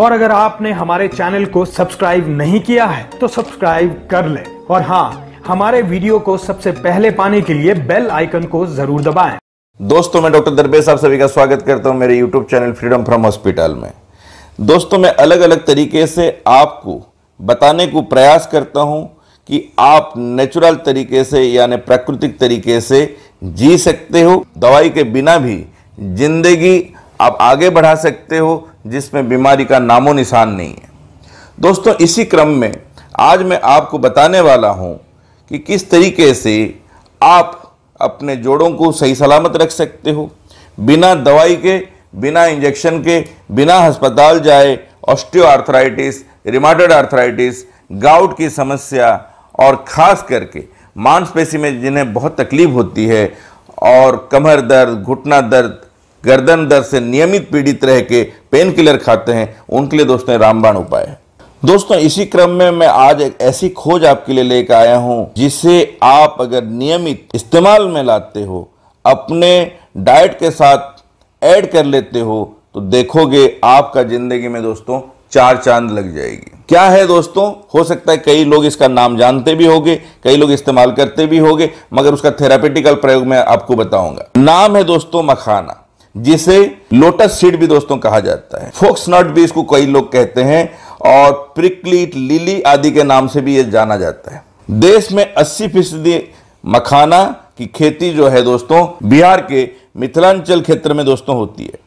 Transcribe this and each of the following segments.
और अगर आपने हमारे चैनल को सब्सक्राइब नहीं किया है तो सब्सक्राइब कर ले और हाँ हमारे वीडियो को सबसे पहले पाने के लिए बेल आइकन को जरूर दबाएं। दोस्तों मैं डॉक्टर दरबे साहब सभी का स्वागत करता हूं मेरे YouTube channel freedom from hospital में दोस्तों मैं अलग अलग तरीके से आपको बताने को प्रयास करता हूं कि आप नेचुरल तरीके से यानी प्राकृतिक तरीके से जी सकते हो दवाई के बिना भी जिंदगी आप आगे बढ़ा सकते हो जिसमें बीमारी का नामो निशान नहीं है दोस्तों इसी क्रम में आज मैं आपको बताने वाला हूँ कि किस तरीके से आप अपने जोड़ों को सही सलामत रख सकते हो बिना दवाई के बिना इंजेक्शन के बिना अस्पताल जाए osteoarthritis rheumatoid arthritis gout की समस्या और ख़ास करके मांसपेशी में जिन्हें बहुत तकलीफ़ होती है और कमर दर्द घुटना दर्द गर्दन दर्द से नियमित पीड़ित रह के पेन किलर खाते हैं उनके लिए दोस्तों रामबाण उपाय है दोस्तों इसी क्रम में मैं आज एक ऐसी खोज आपके लिए लेकर आया हूं जिसे आप अगर नियमित इस्तेमाल में लाते हो अपने डाइट के साथ ऐड कर लेते हो तो देखोगे आपका जिंदगी में दोस्तों चार चांद लग जाएगी क्या है दोस्तों हो सकता है कई लोग इसका नाम जानते भी होंगे कई लोग इस्तेमाल करते भी होंगे मगर उसका थेरापेटिकल प्रयोग मैं आपको बताऊंगा नाम है दोस्तों मखाना जिसे लोटस सीड भी दोस्तों कहा जाता है फोक्स नट भी इसको कई लोग कहते हैं और प्रिकलीट लिली आदि के नाम से भी ये जाना जाता है देश में 80 फीसदी मखाना की खेती जो है दोस्तों बिहार के मिथिलांचल क्षेत्र में दोस्तों होती है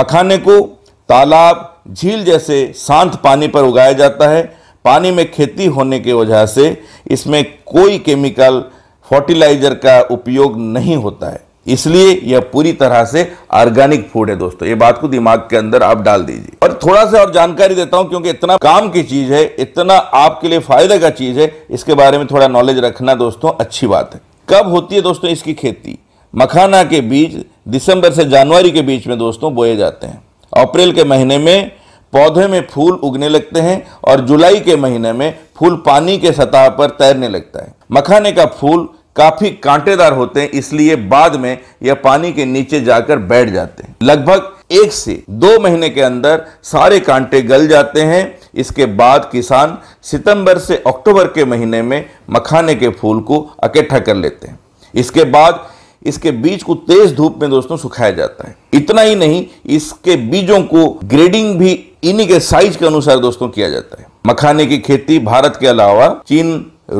मखाने को तालाब झील जैसे शांत पानी पर उगाया जाता है पानी में खेती होने की वजह से इसमें कोई केमिकल फर्टिलाइजर का उपयोग नहीं होता है इसलिए यह पूरी तरह से ऑर्गेनिक फूड है दोस्तों ये बात को दिमाग के अंदर आप डाल दीजिए और थोड़ा सा और जानकारी देता हूं क्योंकि इतना काम की चीज है इतना आपके लिए फायदे का चीज है इसके बारे में थोड़ा नॉलेज रखना दोस्तों अच्छी बात है कब होती है दोस्तों इसकी खेती मखाना के बीज दिसंबर से जनवरी के बीच में दोस्तों बोए जाते हैं अप्रैल के महीने में पौधे में फूल उगने लगते हैं और जुलाई के महीने में फूल पानी के सतह पर तैरने लगता है मखाने का फूल काफ़ी कांटेदार होते हैं इसलिए बाद में यह पानी के नीचे जाकर बैठ जाते हैं लगभग एक से दो महीने के अंदर सारे कांटे गल जाते हैं इसके बाद किसान सितंबर से अक्टूबर के महीने में मखाने के फूल को इकट्ठा कर लेते हैं इसके बाद इसके बीज को तेज धूप में दोस्तों सुखाया जाता है इतना ही नहीं इसके बीजों को ग्रेडिंग भी इन्हीं के साइज के अनुसार दोस्तों किया जाता है मखाने की खेती भारत के अलावा चीन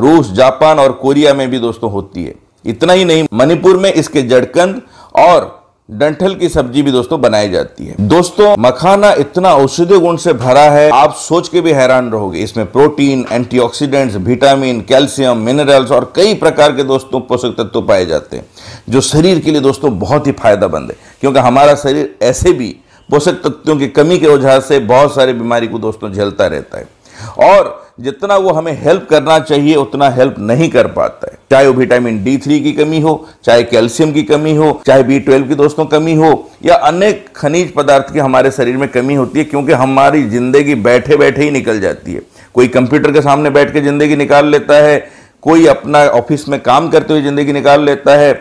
रूस जापान और कोरिया में भी दोस्तों होती है इतना ही नहीं मणिपुर में इसके जड़कंद और डंठल की सब्जी भी दोस्तों बनाई जाती है दोस्तों मखाना इतना औषधीय गुण से भरा है आप सोच के भी हैरान रहोगे इसमें protein antioxidants vitamin calcium minerals और कई प्रकार के दोस्तों पोषक तत्व पाए जाते हैं जो शरीर के लिए दोस्तों बहुत ही बंद है क्योंकि हमारा शरीर ऐसे भी पोषक तत्वों की कमी के वजह से बहुत सारी बीमारी को दोस्तों झेलता रहता है और जितना वो हमें हेल्प करना चाहिए उतना हेल्प नहीं कर पाता है चाहे वो विटामिन डी थ्री की कमी हो चाहे कैल्शियम की कमी हो चाहे बी ट्वेल्व की दोस्तों कमी हो या अनेक खनिज पदार्थ की हमारे शरीर में कमी होती है क्योंकि हमारी जिंदगी बैठे बैठे ही निकल जाती है कोई कंप्यूटर के सामने बैठ के जिंदगी निकाल लेता है कोई अपना ऑफिस में काम करते हुए जिंदगी निकाल लेता है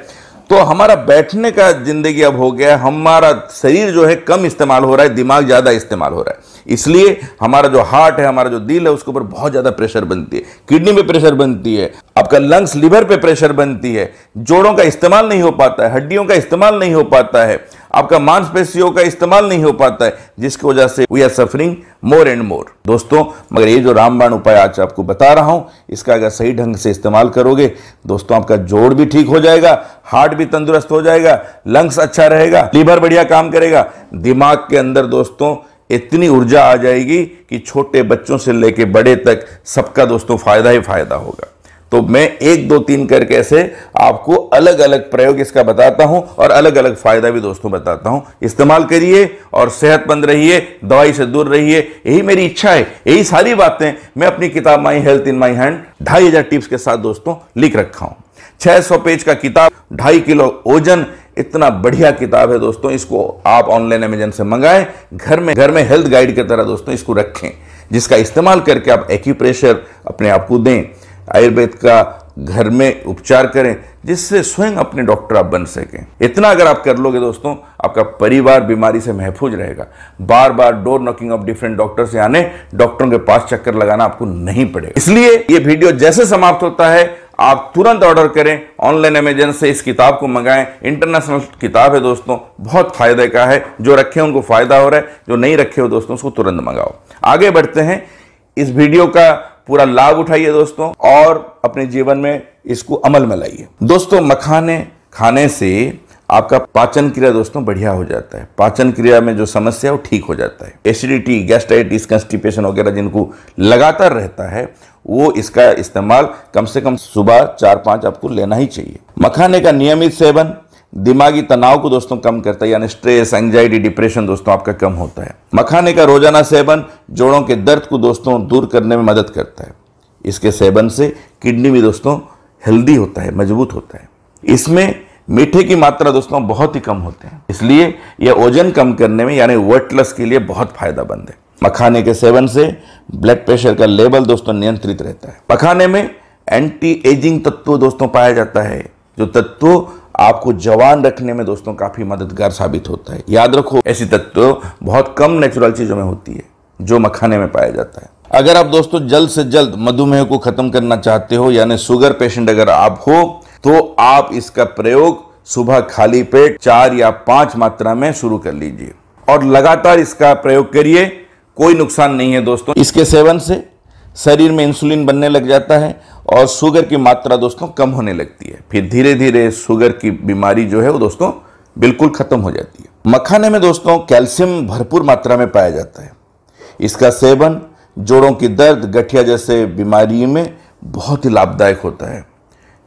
तो हमारा बैठने का ज़िंदगी अब हो गया हमारा शरीर जो है कम इस्तेमाल हो रहा है दिमाग ज़्यादा इस्तेमाल हो रहा है इसलिए हमारा जो हार्ट है हमारा जो दिल है उसके ऊपर बहुत ज़्यादा प्रेशर बनती है किडनी पे प्रेशर बनती है आपका लंग्स लिवर पे प्रेशर बनती है जोड़ों का इस्तेमाल नहीं हो पाता है हड्डियों का इस्तेमाल नहीं हो पाता है आपका मांसपेशियों का इस्तेमाल नहीं हो पाता है जिसकी वजह से we are suffering more and more दोस्तों मगर ये जो रामबाण उपाय आज आपको बता रहा हूँ इसका अगर सही ढंग से इस्तेमाल करोगे दोस्तों आपका जोड़ भी ठीक हो जाएगा हार्ट भी तंदुरुस्त हो जाएगा लंग्स अच्छा रहेगा लीवर बढ़िया काम करेगा दिमाग के अंदर दोस्तों इतनी ऊर्जा आ जाएगी कि छोटे बच्चों से लेके बड़े तक सबका दोस्तों फायदा ही फायदा होगा तो मैं एक दो तीन करके ऐसे आपको अलग अलग प्रयोग इसका बताता हूं और अलग अलग फ़ायदा भी दोस्तों बताता हूं इस्तेमाल करिए और सेहतमंद रहिए दवाई से दूर रहिए यही मेरी इच्छा है यही सारी बातें मैं अपनी किताब my health in my hand ढाई हज़ार टिप्स के साथ दोस्तों लिख रखा छह सौ पेज का किताब ढाई किलो ओजन इतना बढ़िया किताब है दोस्तों इसको आप ऑनलाइन अमेजन से मंगाएं घर में घर में हेल्थ गाइड की तरह दोस्तों इसको रखें जिसका इस्तेमाल करके आप एक्यूप्रेशर अपने आप को दें आयुर्वेद का घर में उपचार करें जिससे स्वयं अपने डॉक्टर आप बन सकें इतना अगर आप कर लोगे दोस्तों आपका परिवार बीमारी से महफूज रहेगा बार बार door knocking of different doctor से आने डॉक्टरों के पास चक्कर लगाना आपको नहीं पड़ेगा इसलिए ये वीडियो जैसे समाप्त होता है आप तुरंत ऑर्डर करें ऑनलाइन अमेजन से इस किताब को मंगाएं इंटरनेशनल किताब है दोस्तों बहुत फायदे का है जो रखे उनको फायदा हो रहा है जो नहीं रखे हो दोस्तों उसको तुरंत मंगाओ आगे बढ़ते हैं इस वीडियो का पूरा लाभ उठाइए दोस्तों और अपने जीवन में इसको अमल में लाइए दोस्तों मखाने खाने से आपका पाचन क्रिया दोस्तों बढ़िया हो जाता है पाचन क्रिया में जो समस्या है वो ठीक हो जाता है एसिडिटी गैस्ट्राइटिस कंस्टिपेशन वगैरह जिनको लगातार रहता है वो इसका इस्तेमाल कम से कम सुबह चार पाँच आपको लेना ही चाहिए मखाने का नियमित सेवन दिमागी तनाव को दोस्तों कम करता है यानी स्ट्रेस एंजाइटी डिप्रेशन दोस्तों आपका कम होता है मखाने का रोजाना सेवन जोड़ों के दर्द को दोस्तों दूर करने में मदद करता है इसके सेवन से किडनी भी दोस्तों हेल्दी होता है मजबूत होता है इसमें मीठे की मात्रा दोस्तों बहुत ही कम होते हैं इसलिए यह वजन कम करने में यानी वेटलस के लिए बहुत बंद है मखाने के सेवन से ब्लड प्रेशर का लेवल दोस्तों नियंत्रित रहता है मखाने में एंटी एजिंग तत्व दोस्तों पाया जाता है जो तत्व आपको जवान रखने में दोस्तों काफ़ी मददगार साबित होता है याद रखो ऐसी तत्व बहुत कम नेचुरल चीज़ों में होती है जो मखाने में पाया जाता है अगर आप दोस्तों जल्द से जल्द मधुमेह को ख़त्म करना चाहते हो यानी शुगर पेशेंट अगर आप हो तो आप इसका प्रयोग सुबह खाली पेट चार या पांच मात्रा में शुरू कर लीजिए और लगातार इसका प्रयोग करिए कोई नुकसान नहीं है दोस्तों इसके सेवन से शरीर में इंसुलिन बनने लग जाता है और शुगर की मात्रा दोस्तों कम होने लगती है फिर धीरे धीरे शुगर की बीमारी जो है वो दोस्तों बिल्कुल ख़त्म हो जाती है मखाने में दोस्तों कैल्शियम भरपूर मात्रा में पाया जाता है इसका सेवन जोड़ों की दर्द गठिया जैसे बीमारी में बहुत ही लाभदायक होता है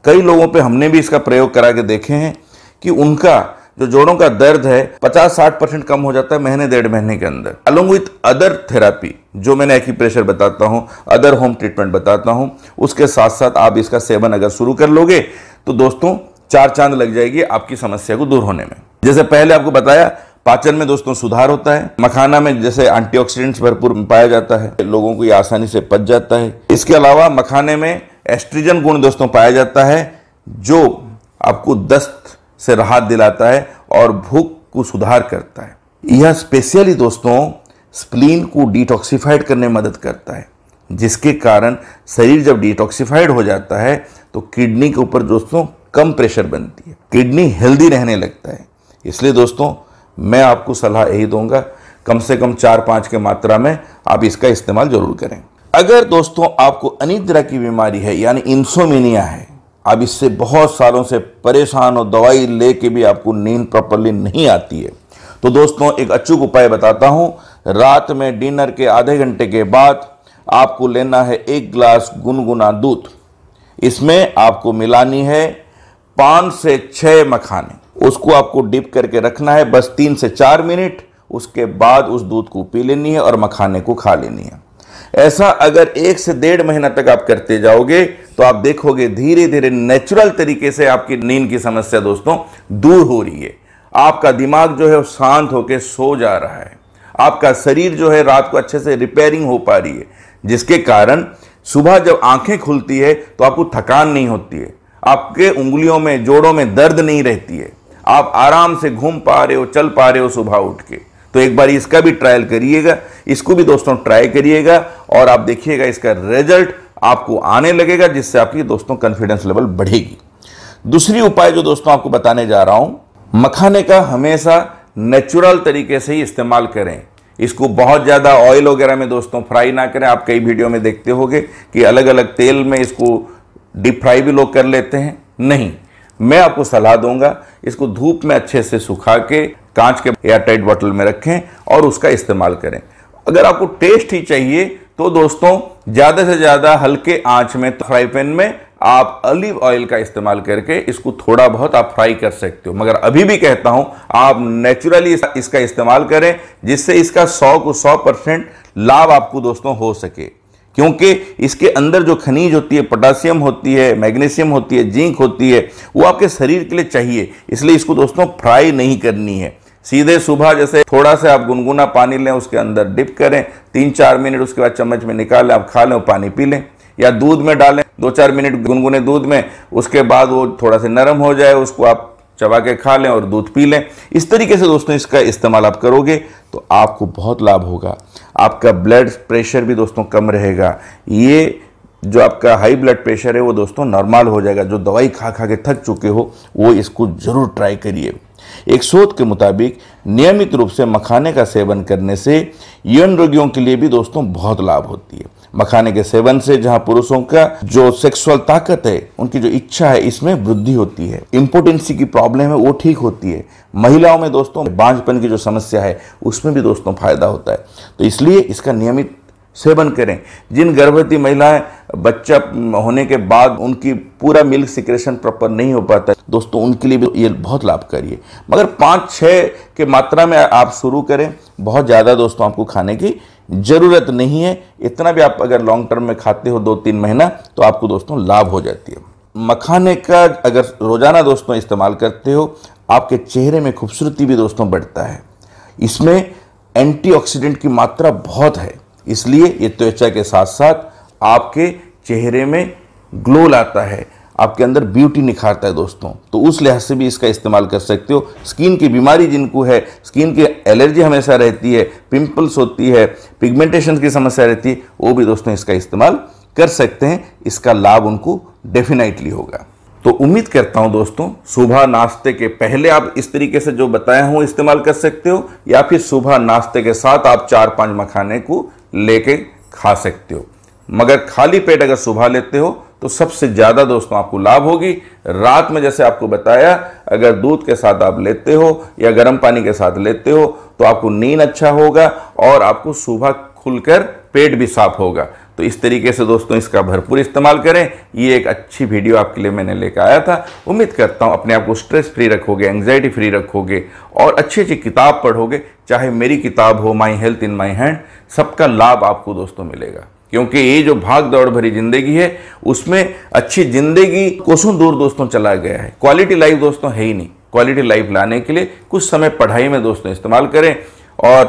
कई लोगों पे हमने भी इसका प्रयोग करा के देखे हैं कि उनका जो जोड़ों का दर्द है 50-60 परसेंट कम हो जाता है महीने डेढ़ महीने के अंदर अलोंग विथ अदर थेरापी जो मैंने प्रेशर बताता हूँ अदर होम ट्रीटमेंट बताता हूँ उसके साथ साथ आप इसका सेवन अगर शुरू कर लोगे तो दोस्तों चार चांद लग जाएगी आपकी समस्या को दूर होने में जैसे पहले आपको बताया पाचन में दोस्तों सुधार होता है मखाना में जैसे एंटीऑक्सीडेंट्स भरपूर पाया जाता है लोगों को ये आसानी से पच जाता है इसके अलावा मखाने में एस्ट्रीजन गुण दोस्तों पाया जाता है जो आपको दस्त से राहत दिलाता है और भूख को सुधार करता है यह स्पेशली दोस्तों स्प्लीन को डिटॉक्सीफाइड करने में मदद करता है जिसके कारण शरीर जब डिटॉक्सीफाइड हो जाता है तो किडनी के ऊपर दोस्तों कम प्रेशर बनती है किडनी हेल्दी रहने लगता है इसलिए दोस्तों मैं आपको सलाह यही दूंगा कम से कम चार पाँच के मात्रा में आप इसका इस्तेमाल ज़रूर करें अगर दोस्तों आपको अनिद्रा की बीमारी है यानी इंसोमिनिया है आप इससे बहुत सालों से परेशान हो दवाई ले के भी आपको नींद प्रॉपरली नहीं आती है तो दोस्तों एक अचूक उपाय बताता हूँ रात में डिनर के आधे घंटे के बाद आपको लेना है एक ग्लास गुनगुना दूध इसमें आपको मिलानी है पाँच से छः मखाने उसको आपको डिप करके रखना है बस तीन से चार मिनट उसके बाद उस दूध को पी लेनी है और मखाने को खा लेनी है ऐसा अगर एक से डेढ़ महीना तक आप करते जाओगे तो आप देखोगे धीरे धीरे नेचुरल तरीके से आपकी नींद की समस्या दोस्तों दूर हो रही है आपका दिमाग जो है शांत होकर सो जा रहा है आपका शरीर जो है रात को अच्छे से रिपेयरिंग हो पा रही है जिसके कारण सुबह जब आंखें खुलती है तो आपको थकान नहीं होती है आपके उंगलियों में जोड़ों में दर्द नहीं रहती है आप आराम से घूम पा रहे हो चल पा रहे हो सुबह उठ के तो एक बार इसका भी ट्रायल करिएगा इसको भी दोस्तों ट्राई करिएगा और आप देखिएगा इसका रिजल्ट आपको आने लगेगा जिससे आपकी दोस्तों कॉन्फिडेंस लेवल बढ़ेगी दूसरी उपाय जो दोस्तों आपको बताने जा रहा हूं मखाने का हमेशा नेचुरल तरीके से ही इस्तेमाल करें इसको बहुत ज़्यादा ऑयल वगैरह में दोस्तों फ्राई ना करें आप कई वीडियो में देखते होंगे कि अलग अलग तेल में इसको डीप फ्राई भी लोग कर लेते हैं नहीं मैं आपको सलाह दूंगा इसको धूप में अच्छे से सुखा के कांच के एयर टाइट बॉटल में रखें और उसका इस्तेमाल करें अगर आपको टेस्ट ही चाहिए तो दोस्तों ज़्यादा से ज़्यादा हल्के आंच में तो फ्राई पैन में आप अलिव ऑयल का इस्तेमाल करके इसको थोड़ा बहुत आप फ्राई कर सकते हो मगर अभी भी कहता हूं आप नेचुरली इसका इस्तेमाल करें जिससे इसका 100 को 100 परसेंट लाभ आपको दोस्तों हो सके क्योंकि इसके अंदर जो खनिज होती है पोटासियम होती है मैग्नीशियम होती है जिंक होती है वो आपके शरीर के लिए चाहिए इसलिए इसको दोस्तों फ्राई नहीं करनी है सीधे सुबह जैसे थोड़ा सा आप गुनगुना पानी लें उसके अंदर डिप करें तीन चार मिनट उसके बाद चम्मच में निकालें आप खा लें पानी पी लें या दूध में डालें दो चार मिनट गुनगुने दूध में उसके बाद वो थोड़ा सा नरम हो जाए उसको आप चबा के खा लें और दूध पी लें इस तरीके से दोस्तों इसका इस्तेमाल आप करोगे तो आपको बहुत लाभ होगा आपका ब्लड प्रेशर भी दोस्तों कम रहेगा ये जो आपका हाई ब्लड प्रेशर है वो दोस्तों नॉर्मल हो जाएगा जो दवाई खा खा के थक चुके हो वो इसको ज़रूर ट्राई करिए एक शोध के मुताबिक नियमित रूप से मखाने का सेवन करने से यौन रोगियों के लिए भी दोस्तों बहुत लाभ होती है मखाने के सेवन से जहां पुरुषों का जो सेक्सुअल ताकत है उनकी जो इच्छा है इसमें वृद्धि होती है इम्पोर्टेंसी की प्रॉब्लम है वो ठीक होती है महिलाओं में दोस्तों बांझपन की जो समस्या है उसमें भी दोस्तों फायदा होता है तो इसलिए इसका नियमित सेवन करें जिन गर्भवती महिलाएं बच्चा होने के बाद उनकी पूरा मिल्क सिक्रेशन प्रॉपर नहीं हो पाता दोस्तों उनके लिए भी ये बहुत लाभकारी है मगर पाँच छः के मात्रा में आप शुरू करें बहुत ज़्यादा दोस्तों आपको खाने की ज़रूरत नहीं है इतना भी आप अगर लॉन्ग टर्म में खाते हो दो तीन महीना तो आपको दोस्तों लाभ हो जाती है मखाने का अगर रोज़ाना दोस्तों इस्तेमाल करते हो आपके चेहरे में खूबसूरती भी दोस्तों बढ़ता है इसमें एंटीऑक्सीडेंट की मात्रा बहुत है इसलिए ये त्वचा के साथ साथ आपके चेहरे में ग्लो लाता है आपके अंदर ब्यूटी निखारता है दोस्तों तो उस लिहाज से भी इसका इस्तेमाल कर सकते हो स्किन की बीमारी जिनको है स्किन की एलर्जी हमेशा रहती है पिंपल्स होती है पिगमेंटेशन की समस्या रहती है वो भी दोस्तों इसका इस्तेमाल कर सकते हैं इसका लाभ उनको डेफिनेटली होगा तो उम्मीद करता हूं दोस्तों सुबह नाश्ते के पहले आप इस तरीके से जो बताया हूं इस्तेमाल कर सकते हो या फिर सुबह नाश्ते के साथ आप चार पांच मखाने को लेके खा सकते हो मगर खाली पेट अगर सुबह लेते हो तो सबसे ज़्यादा दोस्तों आपको लाभ होगी रात में जैसे आपको बताया अगर दूध के साथ आप लेते हो या गर्म पानी के साथ लेते हो तो आपको नींद अच्छा होगा और आपको सुबह खुलकर पेट भी साफ होगा तो इस तरीके से दोस्तों इसका भरपूर इस्तेमाल करें ये एक अच्छी वीडियो आपके लिए मैंने लेकर आया था उम्मीद करता हूँ अपने आप को स्ट्रेस फ्री रखोगे एंग्जाइटी फ्री रखोगे और अच्छी अच्छी किताब पढ़ोगे चाहे मेरी किताब हो my health in my hand सबका लाभ आपको दोस्तों मिलेगा क्योंकि ये जो भाग दौड़ भरी जिंदगी है उसमें अच्छी जिंदगी कोसों दूर दोस्तों चला गया है क्वालिटी लाइफ दोस्तों है ही नहीं क्वालिटी लाइफ लाने के लिए कुछ समय पढ़ाई में दोस्तों इस्तेमाल करें और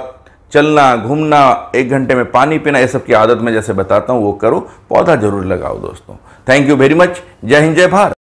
चलना घूमना एक घंटे में पानी पीना ये सब की आदत में जैसे बताता हूँ वो करो पौधा जरूर लगाओ दोस्तों थैंक यू वेरी मच जय हिंद जय भारत